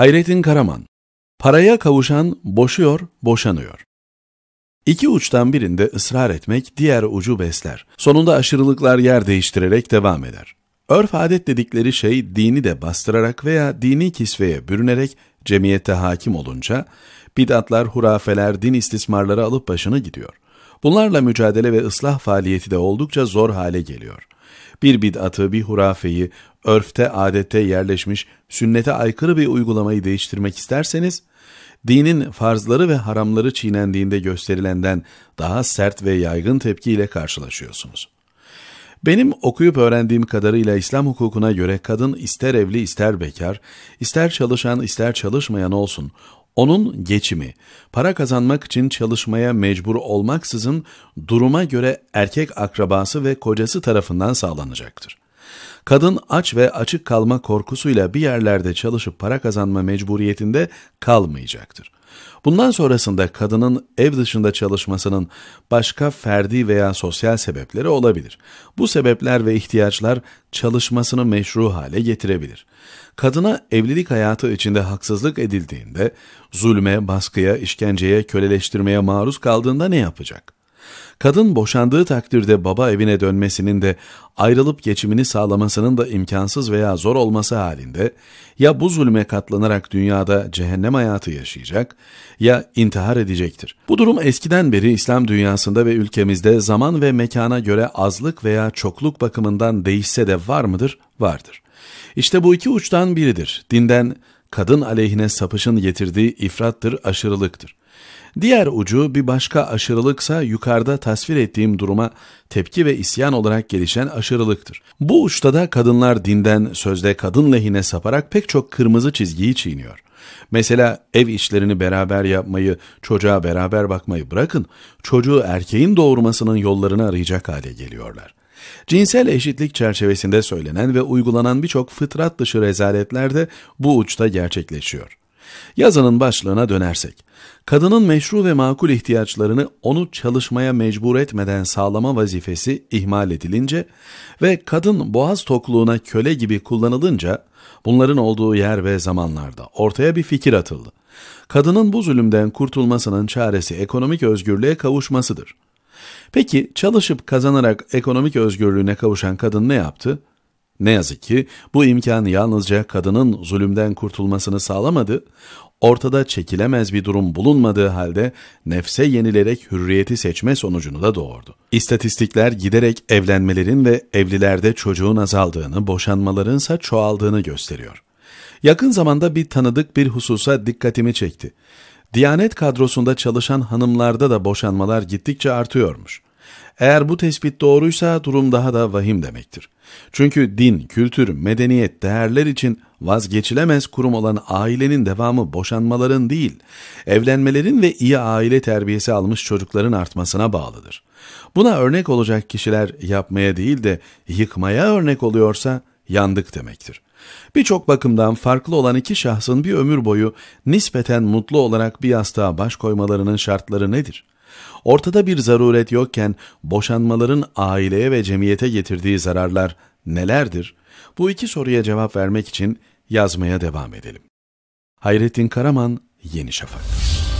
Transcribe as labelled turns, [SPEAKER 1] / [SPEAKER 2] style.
[SPEAKER 1] Hayrettin Karaman Paraya kavuşan boşuyor, boşanıyor. İki uçtan birinde ısrar etmek diğer ucu besler. Sonunda aşırılıklar yer değiştirerek devam eder. Örf adet dedikleri şey dini de bastırarak veya dini kisveye bürünerek cemiyette hakim olunca bidatlar, hurafeler, din istismarları alıp başını gidiyor. Bunlarla mücadele ve ıslah faaliyeti de oldukça zor hale geliyor.'' Bir bid'atı, bir hurafeyi, örfte, adete yerleşmiş, sünnete aykırı bir uygulamayı değiştirmek isterseniz, dinin farzları ve haramları çiğnendiğinde gösterilenden daha sert ve yaygın tepkiyle karşılaşıyorsunuz. Benim okuyup öğrendiğim kadarıyla İslam hukukuna göre kadın ister evli ister bekar, ister çalışan ister çalışmayan olsun, onun geçimi, para kazanmak için çalışmaya mecbur olmaksızın duruma göre erkek akrabası ve kocası tarafından sağlanacaktır. Kadın aç ve açık kalma korkusuyla bir yerlerde çalışıp para kazanma mecburiyetinde kalmayacaktır. Bundan sonrasında kadının ev dışında çalışmasının başka ferdi veya sosyal sebepleri olabilir. Bu sebepler ve ihtiyaçlar çalışmasını meşru hale getirebilir. Kadına evlilik hayatı içinde haksızlık edildiğinde, zulme, baskıya, işkenceye, köleleştirmeye maruz kaldığında ne yapacak? Kadın boşandığı takdirde baba evine dönmesinin de ayrılıp geçimini sağlamasının da imkansız veya zor olması halinde ya bu zulme katlanarak dünyada cehennem hayatı yaşayacak ya intihar edecektir. Bu durum eskiden beri İslam dünyasında ve ülkemizde zaman ve mekana göre azlık veya çokluk bakımından değişse de var mıdır? Vardır. İşte bu iki uçtan biridir. Dinden kadın aleyhine sapışın getirdiği ifrattır, aşırılıktır. Diğer ucu bir başka aşırılıksa yukarıda tasvir ettiğim duruma tepki ve isyan olarak gelişen aşırılıktır. Bu uçta da kadınlar dinden sözde kadın lehine saparak pek çok kırmızı çizgiyi çiğniyor. Mesela ev işlerini beraber yapmayı, çocuğa beraber bakmayı bırakın, çocuğu erkeğin doğurmasının yollarını arayacak hale geliyorlar. Cinsel eşitlik çerçevesinde söylenen ve uygulanan birçok fıtrat dışı rezaletler de bu uçta gerçekleşiyor. Yazının başlığına dönersek, kadının meşru ve makul ihtiyaçlarını onu çalışmaya mecbur etmeden sağlama vazifesi ihmal edilince ve kadın boğaz tokluğuna köle gibi kullanılınca bunların olduğu yer ve zamanlarda ortaya bir fikir atıldı. Kadının bu zulümden kurtulmasının çaresi ekonomik özgürlüğe kavuşmasıdır. Peki çalışıp kazanarak ekonomik özgürlüğüne kavuşan kadın ne yaptı? Ne yazık ki bu imkan yalnızca kadının zulümden kurtulmasını sağlamadı, ortada çekilemez bir durum bulunmadığı halde nefse yenilerek hürriyeti seçme sonucunu da doğurdu. İstatistikler giderek evlenmelerin ve evlilerde çocuğun azaldığını, boşanmalarınsa çoğaldığını gösteriyor. Yakın zamanda bir tanıdık bir hususa dikkatimi çekti. Diyanet kadrosunda çalışan hanımlarda da boşanmalar gittikçe artıyormuş. Eğer bu tespit doğruysa durum daha da vahim demektir. Çünkü din, kültür, medeniyet, değerler için vazgeçilemez kurum olan ailenin devamı boşanmaların değil, evlenmelerin ve iyi aile terbiyesi almış çocukların artmasına bağlıdır. Buna örnek olacak kişiler yapmaya değil de yıkmaya örnek oluyorsa yandık demektir. Birçok bakımdan farklı olan iki şahsın bir ömür boyu nispeten mutlu olarak bir yastığa baş koymalarının şartları nedir?'' Ortada bir zaruret yokken boşanmaların aileye ve cemiyete getirdiği zararlar nelerdir? Bu iki soruya cevap vermek için yazmaya devam edelim. Hayrettin Karaman, Yeni Şafak.